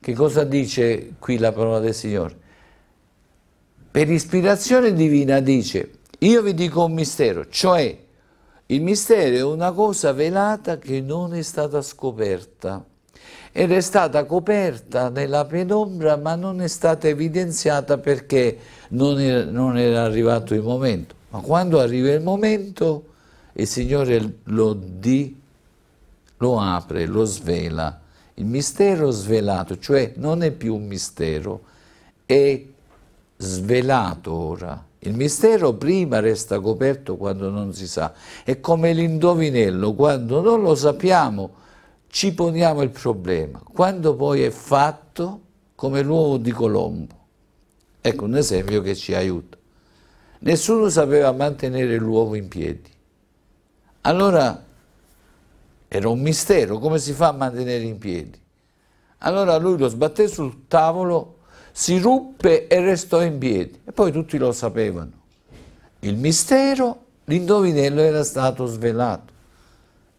Che cosa dice qui la parola del Signore? Per ispirazione divina dice, io vi dico un mistero, cioè il mistero è una cosa velata che non è stata scoperta ed è stata coperta nella penombra ma non è stata evidenziata perché non era, non era arrivato il momento. Ma quando arriva il momento il Signore lo dice lo apre, lo svela. Il mistero svelato, cioè non è più un mistero, è svelato ora. Il mistero prima resta coperto quando non si sa. È come l'indovinello, quando non lo sappiamo ci poniamo il problema. Quando poi è fatto, come l'uovo di Colombo. Ecco un esempio che ci aiuta. Nessuno sapeva mantenere l'uovo in piedi. Allora era un mistero, come si fa a mantenere in piedi? Allora lui lo sbatté sul tavolo, si ruppe e restò in piedi. E poi tutti lo sapevano. Il mistero, l'indovinello era stato svelato.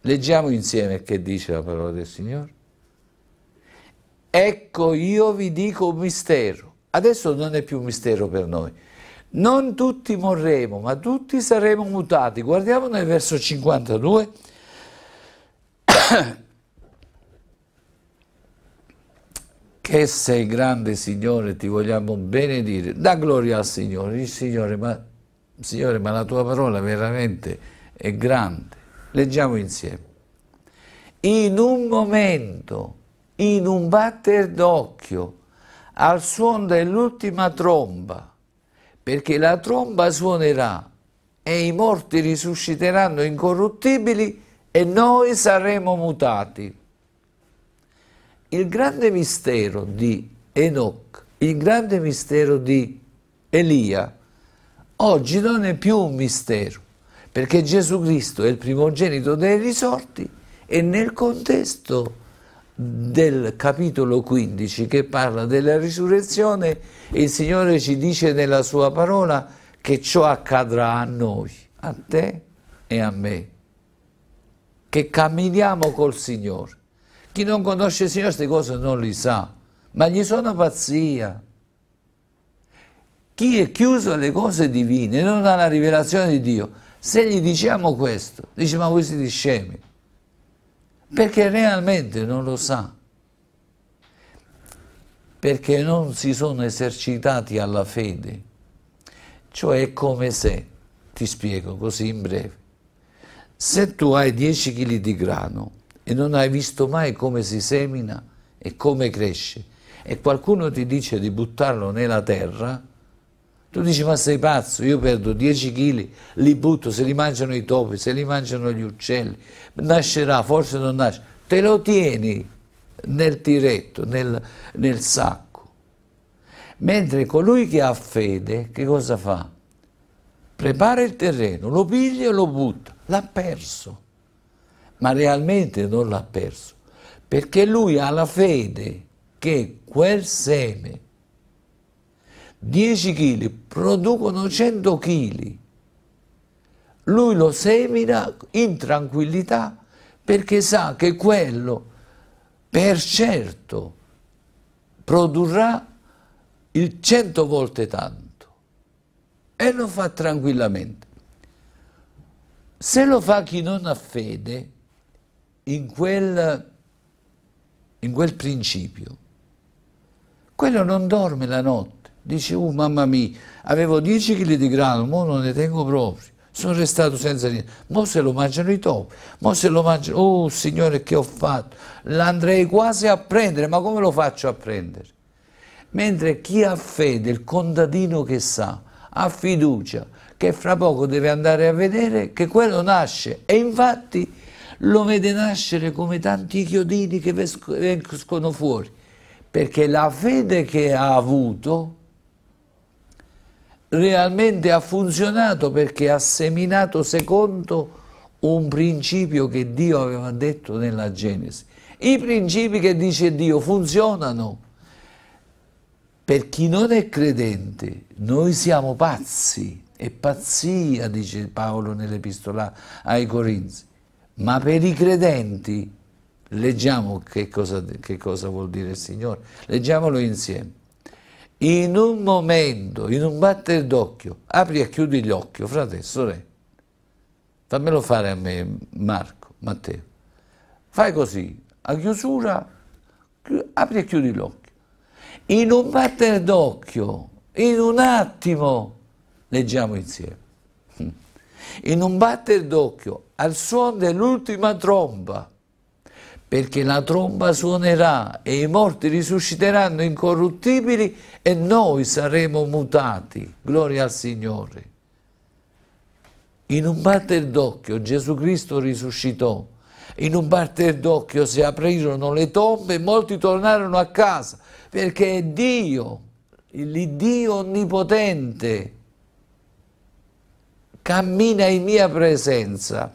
Leggiamo insieme che dice la parola del Signore. Ecco, io vi dico un mistero. Adesso non è più un mistero per noi. Non tutti morremo, ma tutti saremo mutati. Guardiamo nel verso 52 <coughs> che sei grande Signore, ti vogliamo benedire. Da gloria al Signore. Il Signore, ma, Signore, ma la tua parola veramente è grande. Leggiamo insieme. In un momento, in un batter d'occhio, al suono dell'ultima tromba, perché la tromba suonerà e i morti risusciteranno incorruttibili e noi saremo mutati. Il grande mistero di Enoch, il grande mistero di Elia, oggi non è più un mistero, perché Gesù Cristo è il primogenito dei risorti e nel contesto del capitolo 15 che parla della risurrezione, il Signore ci dice nella sua parola che ciò accadrà a noi, a te e a me che camminiamo col Signore. Chi non conosce il Signore queste cose non le sa, ma gli sono pazzia. Chi è chiuso alle cose divine non ha la rivelazione di Dio. Se gli diciamo questo, dice ma voi siete scemi, perché realmente non lo sa, perché non si sono esercitati alla fede. Cioè è come se, ti spiego così in breve, se tu hai 10 kg di grano e non hai visto mai come si semina e come cresce, e qualcuno ti dice di buttarlo nella terra, tu dici ma sei pazzo, io perdo 10 kg, li butto, se li mangiano i topi, se li mangiano gli uccelli, nascerà, forse non nasce, te lo tieni nel tiretto, nel, nel sacco. Mentre colui che ha fede, che cosa fa? Prepara il terreno, lo piglia e lo butta. L'ha perso, ma realmente non l'ha perso, perché lui ha la fede che quel seme, 10 kg producono 100 kg, lui lo semina in tranquillità perché sa che quello per certo produrrà il 100 volte tanto e lo fa tranquillamente. Se lo fa chi non ha fede in quel, in quel principio, quello non dorme la notte, dice, oh mamma mia, avevo 10 kg di grano, ora non ne tengo proprio, sono restato senza niente, mo se lo mangiano i topi, mo se lo mangiano, oh signore che ho fatto, l'andrei quasi a prendere, ma come lo faccio a prendere? Mentre chi ha fede, il contadino che sa, ha fiducia, che fra poco deve andare a vedere che quello nasce e infatti lo vede nascere come tanti chiodini che escono fuori, perché la fede che ha avuto realmente ha funzionato perché ha seminato secondo un principio che Dio aveva detto nella Genesi. I principi che dice Dio funzionano. Per chi non è credente, noi siamo pazzi è pazzia, dice Paolo nell'epistola ai Corinzi, ma per i credenti, leggiamo che cosa, che cosa vuol dire il Signore, leggiamolo insieme. In un momento, in un battere d'occhio, apri e chiudi gli occhi, fratello, sorella, fammelo fare a me Marco, Matteo, fai così, a chiusura, apri e chiudi l'occhio. In un battere d'occhio, in un attimo, Leggiamo insieme. In un batter d'occhio al suono dell'ultima tromba, perché la tromba suonerà e i morti risusciteranno incorruttibili e noi saremo mutati. Gloria al Signore. In un batter d'occhio Gesù Cristo risuscitò. In un batter d'occhio si aprirono le tombe e molti tornarono a casa perché è Dio, l'Iddio onnipotente, cammina in mia presenza,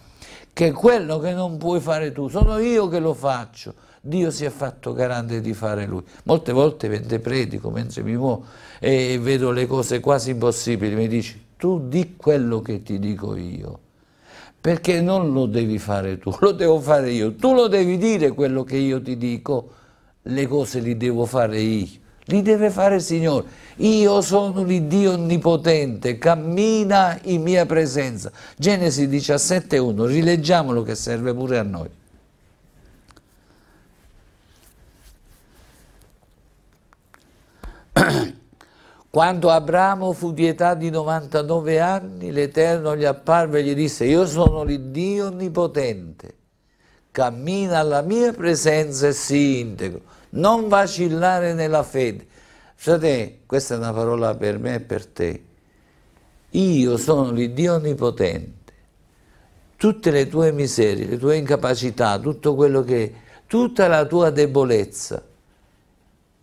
che quello che non puoi fare tu, sono io che lo faccio. Dio si è fatto garante di fare lui. Molte volte mentre predico, mentre mi muovo e vedo le cose quasi impossibili, mi dici tu di quello che ti dico io, perché non lo devi fare tu, <laughs> lo devo fare io, tu lo devi dire quello che io ti dico, le cose le devo fare io li deve fare il Signore. Io sono l'Iddio onnipotente, cammina in mia presenza. Genesi 17.1, rileggiamolo che serve pure a noi. <clears throat> Quando Abramo fu di età di 99 anni, l'Eterno gli apparve e gli disse, io sono l'Iddio onnipotente, cammina alla mia presenza e si integro non vacillare nella fede. Frate, questa è una parola per me e per te. Io sono l'Iddio Onnipotente. Tutte le tue miserie, le tue incapacità, tutto quello che... è, tutta la tua debolezza,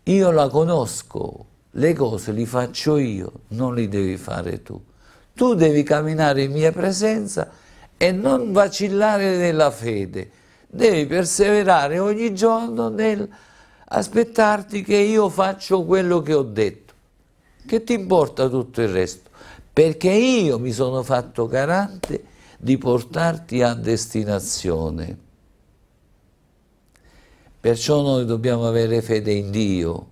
io la conosco. Le cose le faccio io, non le devi fare tu. Tu devi camminare in mia presenza e non vacillare nella fede. Devi perseverare ogni giorno nel aspettarti che io faccio quello che ho detto. Che ti importa tutto il resto? Perché io mi sono fatto garante di portarti a destinazione. Perciò noi dobbiamo avere fede in Dio.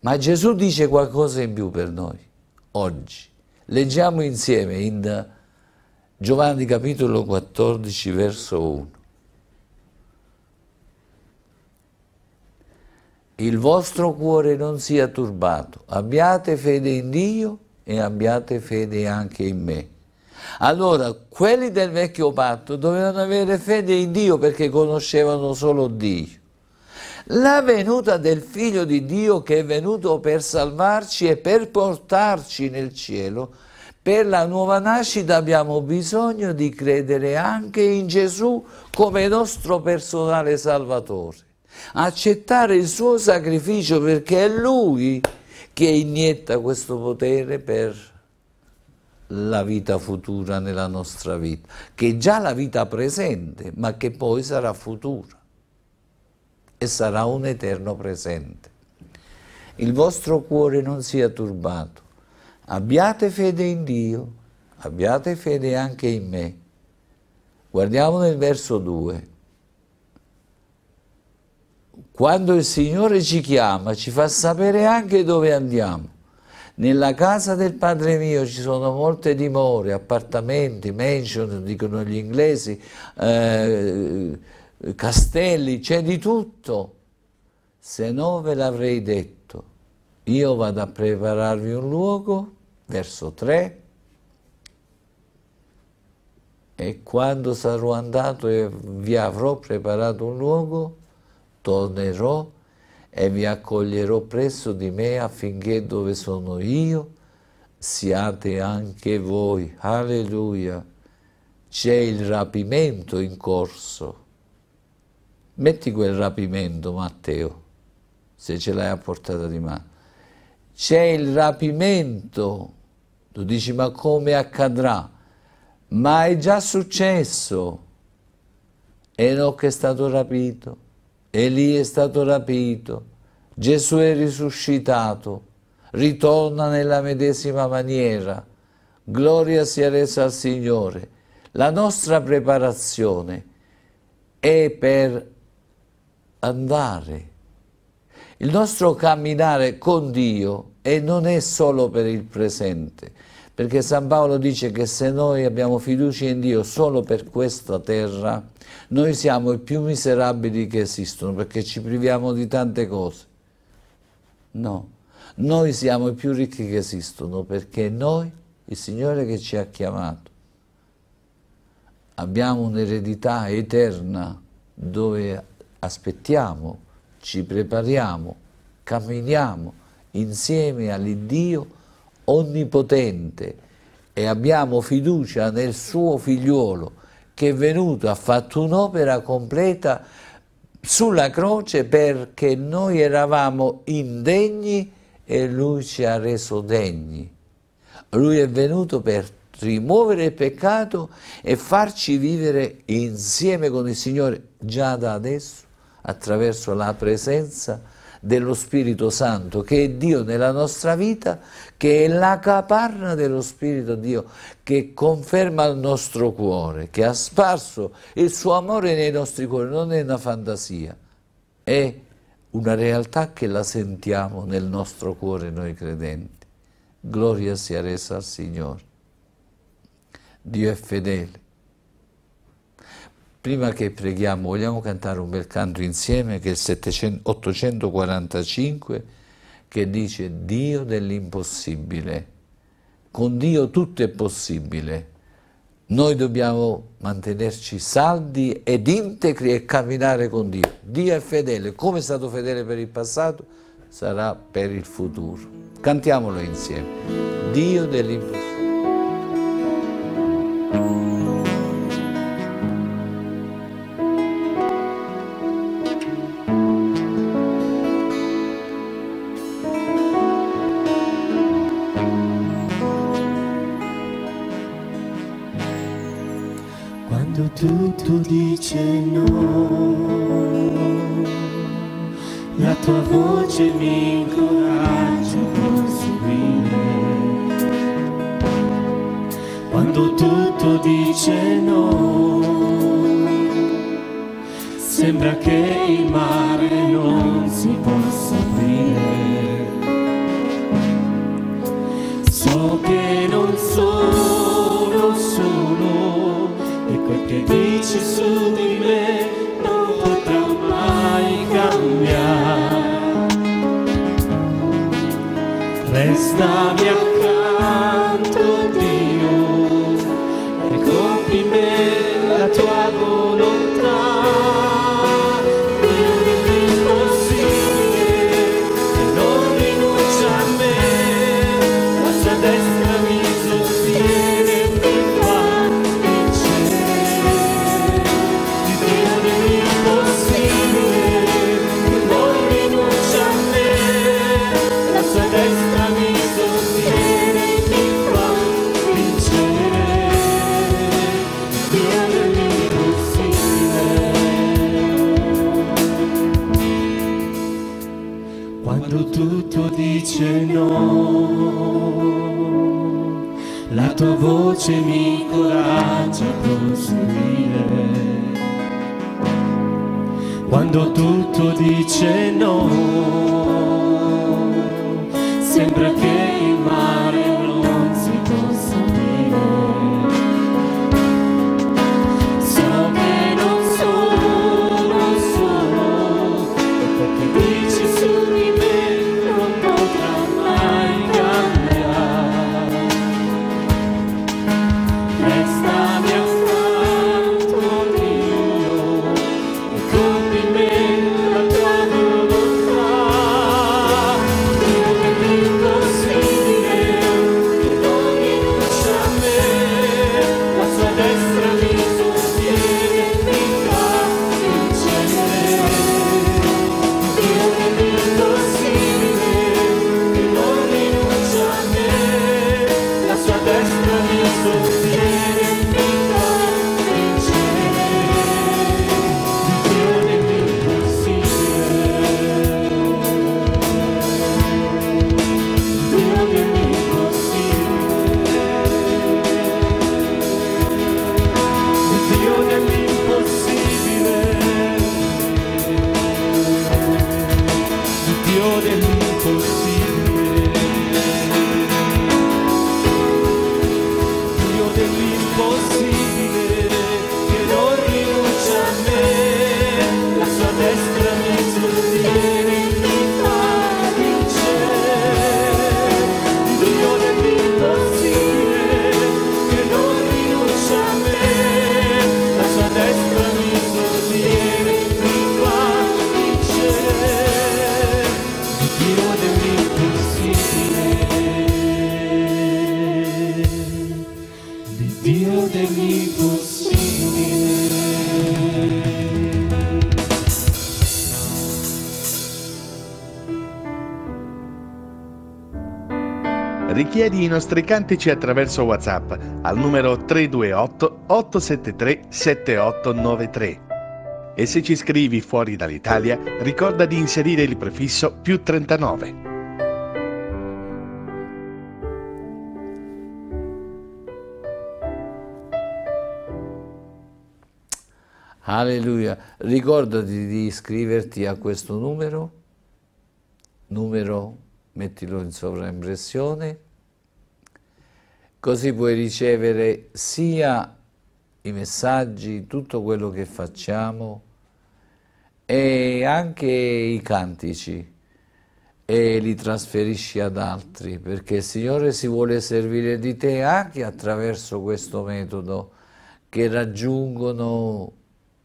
Ma Gesù dice qualcosa in più per noi, oggi. Leggiamo insieme in Giovanni capitolo 14, verso 1. il vostro cuore non sia turbato, abbiate fede in Dio e abbiate fede anche in me. Allora, quelli del vecchio patto dovevano avere fede in Dio perché conoscevano solo Dio. La venuta del figlio di Dio che è venuto per salvarci e per portarci nel cielo, per la nuova nascita abbiamo bisogno di credere anche in Gesù come nostro personale salvatore accettare il suo sacrificio perché è lui che inietta questo potere per la vita futura nella nostra vita, che è già la vita presente, ma che poi sarà futura e sarà un eterno presente. Il vostro cuore non sia turbato, abbiate fede in Dio, abbiate fede anche in me. Guardiamo nel verso 2 quando il Signore ci chiama ci fa sapere anche dove andiamo. Nella casa del Padre mio ci sono molte dimore, appartamenti, mansion, dicono gli inglesi, eh, castelli, c'è di tutto. Se no ve l'avrei detto, io vado a prepararvi un luogo, verso 3, e quando sarò andato e vi avrò preparato un luogo, tornerò e vi accoglierò presso di me affinché dove sono io siate anche voi. Alleluia. C'è il rapimento in corso. Metti quel rapimento, Matteo, se ce l'hai a portata di mano. C'è il rapimento. Tu dici, ma come accadrà? Ma è già successo. Enoch è stato rapito. Elì è stato rapito, Gesù è risuscitato, ritorna nella medesima maniera. Gloria sia resa al Signore. La nostra preparazione è per andare. Il nostro camminare con Dio e non è solo per il presente, perché San Paolo dice che se noi abbiamo fiducia in Dio solo per questa terra, noi siamo i più miserabili che esistono perché ci priviamo di tante cose. No, noi siamo i più ricchi che esistono perché noi, il Signore che ci ha chiamato, abbiamo un'eredità eterna dove aspettiamo, ci prepariamo, camminiamo insieme all'Iddio onnipotente e abbiamo fiducia nel suo figliuolo che è venuto, ha fatto un'opera completa sulla croce perché noi eravamo indegni e lui ci ha reso degni. Lui è venuto per rimuovere il peccato e farci vivere insieme con il Signore già da adesso attraverso la presenza dello Spirito Santo, che è Dio nella nostra vita, che è la caparra dello Spirito Dio, che conferma il nostro cuore, che ha sparso il suo amore nei nostri cuori, non è una fantasia, è una realtà che la sentiamo nel nostro cuore noi credenti. Gloria sia resa al Signore. Dio è fedele Prima che preghiamo vogliamo cantare un bel canto insieme che è il 700, 845 che dice Dio dell'impossibile. Con Dio tutto è possibile. Noi dobbiamo mantenerci saldi ed integri e camminare con Dio. Dio è fedele, come è stato fedele per il passato, sarà per il futuro. Cantiamolo insieme. Dio dell'impossibile. Stop. quando tutto dice no. richiedi i nostri cantici attraverso WhatsApp al numero 328 873 7893. E se ci scrivi fuori dall'Italia, ricorda di inserire il prefisso più 39. Alleluia. Ricordati di iscriverti a questo numero, numero mettilo in sovraimpressione Così puoi ricevere sia i messaggi, tutto quello che facciamo e anche i cantici e li trasferisci ad altri perché il Signore si vuole servire di te anche attraverso questo metodo che raggiungono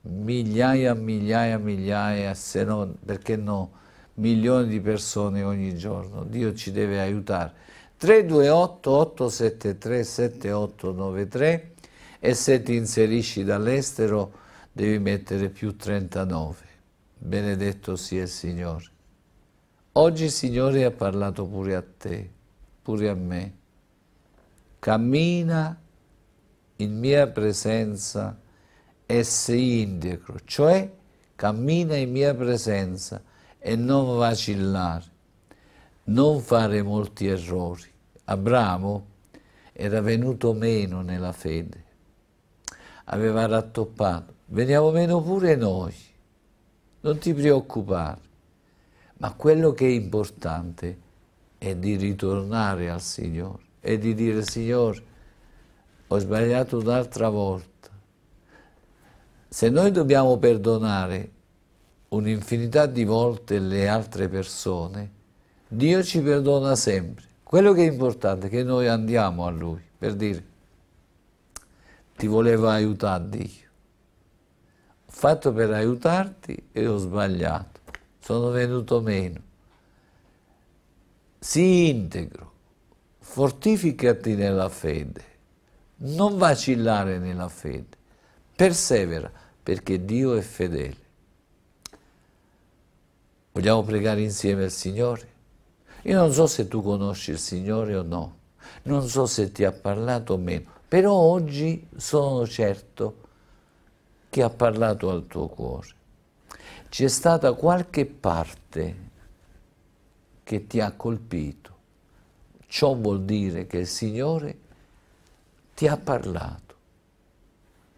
migliaia, e migliaia, e migliaia, se non, perché no, milioni di persone ogni giorno. Dio ci deve aiutare. 328 873 7893 e se ti inserisci dall'estero devi mettere più 39. Benedetto sia il Signore. Oggi il Signore ha parlato pure a te, pure a me. Cammina in mia presenza e sei integro, cioè cammina in mia presenza e non vacillare non fare molti errori. Abramo era venuto meno nella fede, aveva rattoppato. Veniamo meno pure noi, non ti preoccupare. Ma quello che è importante è di ritornare al Signore e di dire Signore, ho sbagliato un'altra volta. Se noi dobbiamo perdonare un'infinità di volte le altre persone, Dio ci perdona sempre. Quello che è importante è che noi andiamo a Lui per dire ti voleva aiutare Dio. Ho fatto per aiutarti e ho sbagliato. Sono venuto meno. Sii integro, fortificati nella fede, non vacillare nella fede, persevera perché Dio è fedele. Vogliamo pregare insieme al Signore? Io non so se tu conosci il Signore o no, non so se ti ha parlato o meno, però oggi sono certo che ha parlato al tuo cuore. C'è stata qualche parte che ti ha colpito. Ciò vuol dire che il Signore ti ha parlato.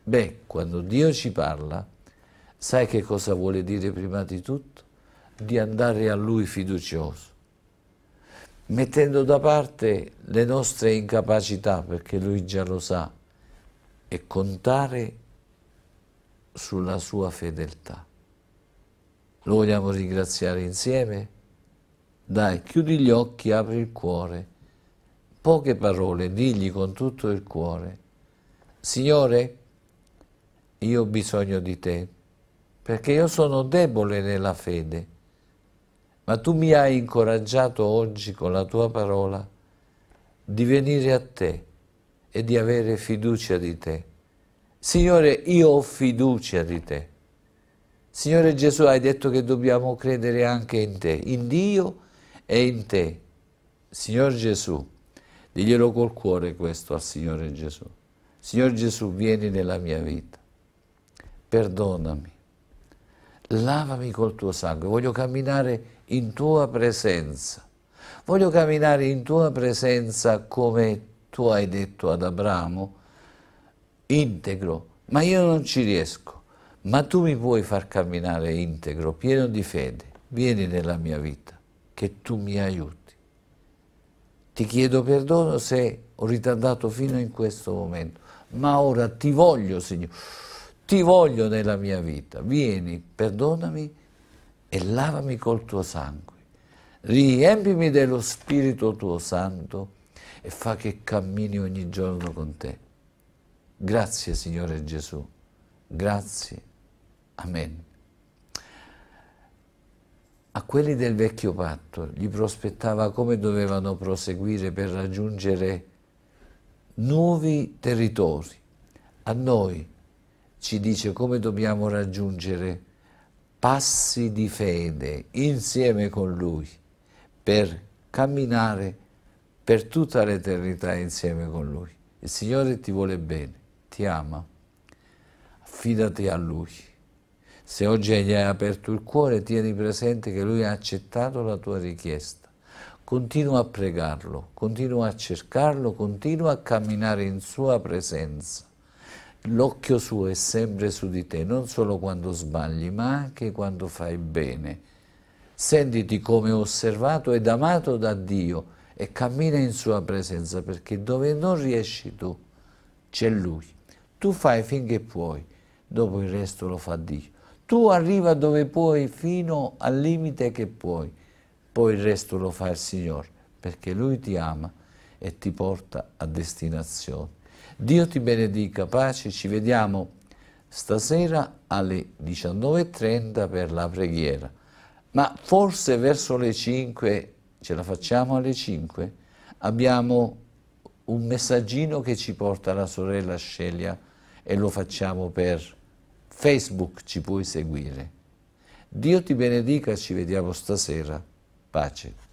Beh, quando Dio ci parla, sai che cosa vuole dire prima di tutto? Di andare a Lui fiducioso mettendo da parte le nostre incapacità, perché lui già lo sa, e contare sulla sua fedeltà. Lo vogliamo ringraziare insieme? Dai, chiudi gli occhi, apri il cuore. Poche parole, digli con tutto il cuore. Signore, io ho bisogno di te, perché io sono debole nella fede ma tu mi hai incoraggiato oggi con la tua parola di venire a te e di avere fiducia di te. Signore, io ho fiducia di te. Signore Gesù, hai detto che dobbiamo credere anche in te, in Dio e in te. Signor Gesù, diglielo col cuore questo al Signore Gesù. Signor Gesù, vieni nella mia vita, perdonami, lavami col tuo sangue, voglio camminare in tua presenza. Voglio camminare in tua presenza come tu hai detto ad Abramo, integro, ma io non ci riesco, ma tu mi puoi far camminare integro, pieno di fede, vieni nella mia vita, che tu mi aiuti. Ti chiedo perdono se ho ritardato fino in questo momento, ma ora ti voglio, Signore, ti voglio nella mia vita, vieni, perdonami e lavami col tuo sangue, riempimi dello Spirito tuo Santo e fa che cammini ogni giorno con te. Grazie Signore Gesù, grazie. Amen. A quelli del vecchio patto gli prospettava come dovevano proseguire per raggiungere nuovi territori. A noi ci dice come dobbiamo raggiungere passi di fede insieme con Lui per camminare per tutta l'eternità insieme con Lui. Il Signore ti vuole bene, ti ama, affidati a Lui. Se oggi gli hai aperto il cuore, tieni presente che Lui ha accettato la tua richiesta. Continua a pregarlo, continua a cercarlo, continua a camminare in Sua presenza l'occhio suo è sempre su di te, non solo quando sbagli, ma anche quando fai bene. Sentiti come osservato ed amato da Dio e cammina in sua presenza perché dove non riesci tu c'è Lui. Tu fai finché puoi, dopo il resto lo fa Dio. Tu arriva dove puoi fino al limite che puoi, poi il resto lo fa il Signore perché Lui ti ama e ti porta a destinazione. Dio ti benedica, pace, ci vediamo stasera alle 19.30 per la preghiera, ma forse verso le 5, ce la facciamo alle 5? Abbiamo un messaggino che ci porta la sorella Scelia e lo facciamo per Facebook, ci puoi seguire. Dio ti benedica, ci vediamo stasera. Pace.